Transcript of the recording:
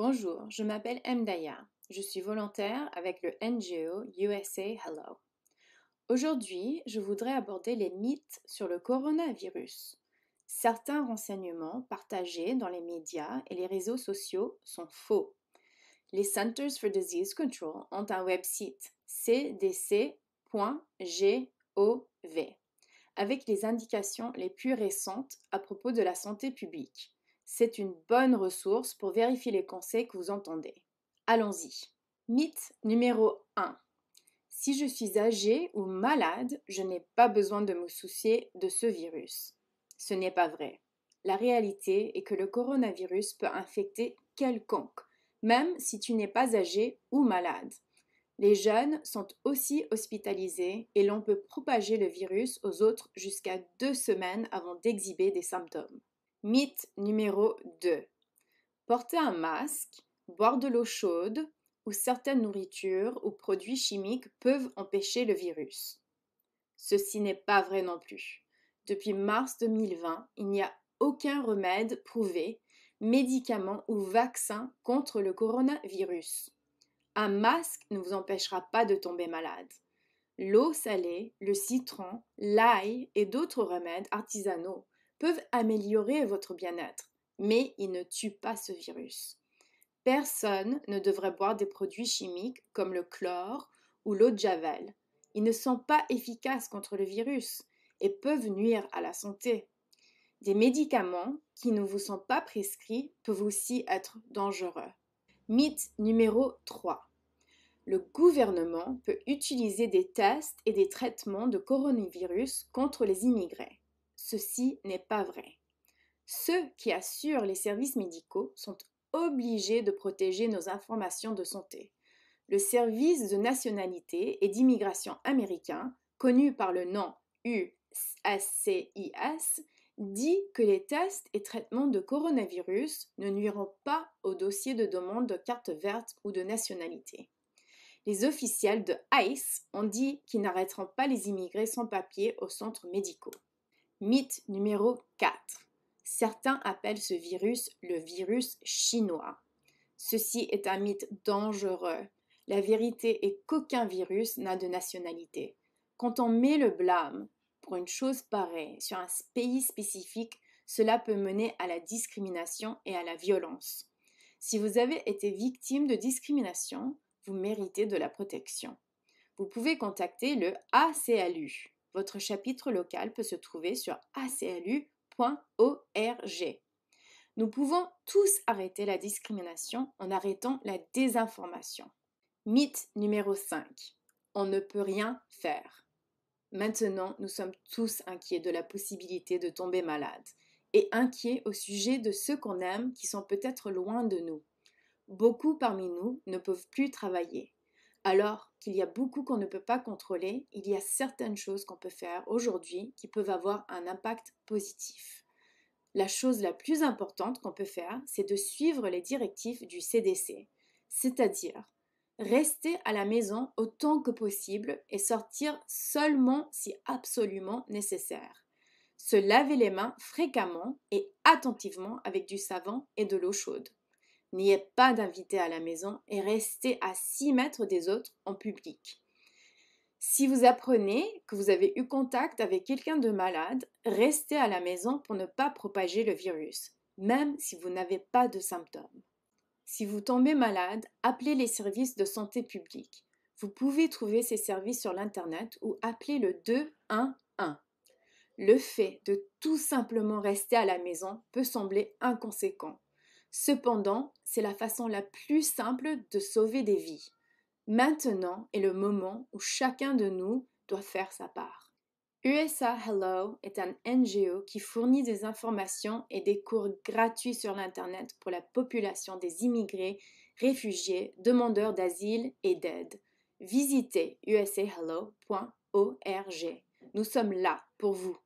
Bonjour, je m'appelle Mdaya. Je suis volontaire avec le NGO USA Hello. Aujourd'hui, je voudrais aborder les mythes sur le coronavirus. Certains renseignements partagés dans les médias et les réseaux sociaux sont faux. Les Centers for Disease Control ont un website cdc.gov avec les indications les plus récentes à propos de la santé publique. C'est une bonne ressource pour vérifier les conseils que vous entendez. Allons-y. Mythe numéro 1. Si je suis âgé ou malade, je n'ai pas besoin de me soucier de ce virus. Ce n'est pas vrai. La réalité est que le coronavirus peut infecter quelconque, même si tu n'es pas âgé ou malade. Les jeunes sont aussi hospitalisés et l'on peut propager le virus aux autres jusqu'à deux semaines avant d'exhiber des symptômes. Mythe numéro 2. Porter un masque, boire de l'eau chaude ou certaines nourritures ou produits chimiques peuvent empêcher le virus. Ceci n'est pas vrai non plus. Depuis mars 2020, il n'y a aucun remède prouvé, médicament ou vaccin contre le coronavirus. Un masque ne vous empêchera pas de tomber malade. L'eau salée, le citron, l'ail et d'autres remèdes artisanaux peuvent améliorer votre bien-être, mais ils ne tuent pas ce virus. Personne ne devrait boire des produits chimiques comme le chlore ou l'eau de javel. Ils ne sont pas efficaces contre le virus et peuvent nuire à la santé. Des médicaments qui ne vous sont pas prescrits peuvent aussi être dangereux. Mythe numéro 3. Le gouvernement peut utiliser des tests et des traitements de coronavirus contre les immigrés. Ceci n'est pas vrai. Ceux qui assurent les services médicaux sont obligés de protéger nos informations de santé. Le service de nationalité et d'immigration américain, connu par le nom USCIS, dit que les tests et traitements de coronavirus ne nuiront pas au dossier de demande de carte verte ou de nationalité. Les officiels de ICE ont dit qu'ils n'arrêteront pas les immigrés sans papier aux centres médicaux. Mythe numéro 4. Certains appellent ce virus le virus chinois. Ceci est un mythe dangereux. La vérité est qu'aucun virus n'a de nationalité. Quand on met le blâme pour une chose pareille sur un pays spécifique, cela peut mener à la discrimination et à la violence. Si vous avez été victime de discrimination, vous méritez de la protection. Vous pouvez contacter le ACLU, votre chapitre local peut se trouver sur aclu.org. Nous pouvons tous arrêter la discrimination en arrêtant la désinformation. Mythe numéro 5. On ne peut rien faire. Maintenant, nous sommes tous inquiets de la possibilité de tomber malade et inquiets au sujet de ceux qu'on aime qui sont peut-être loin de nous. Beaucoup parmi nous ne peuvent plus travailler, alors qu'il y a beaucoup qu'on ne peut pas contrôler, il y a certaines choses qu'on peut faire aujourd'hui qui peuvent avoir un impact positif. La chose la plus importante qu'on peut faire, c'est de suivre les directives du CDC, c'est-à-dire rester à la maison autant que possible et sortir seulement si absolument nécessaire. Se laver les mains fréquemment et attentivement avec du savon et de l'eau chaude. N'ayez pas d'invité à la maison et restez à 6 mètres des autres en public. Si vous apprenez que vous avez eu contact avec quelqu'un de malade, restez à la maison pour ne pas propager le virus, même si vous n'avez pas de symptômes. Si vous tombez malade, appelez les services de santé publique. Vous pouvez trouver ces services sur l'Internet ou appeler le 211. Le fait de tout simplement rester à la maison peut sembler inconséquent, Cependant, c'est la façon la plus simple de sauver des vies. Maintenant est le moment où chacun de nous doit faire sa part. USA Hello est un NGO qui fournit des informations et des cours gratuits sur l'Internet pour la population des immigrés, réfugiés, demandeurs d'asile et d'aide. Visitez usahello.org. Nous sommes là pour vous.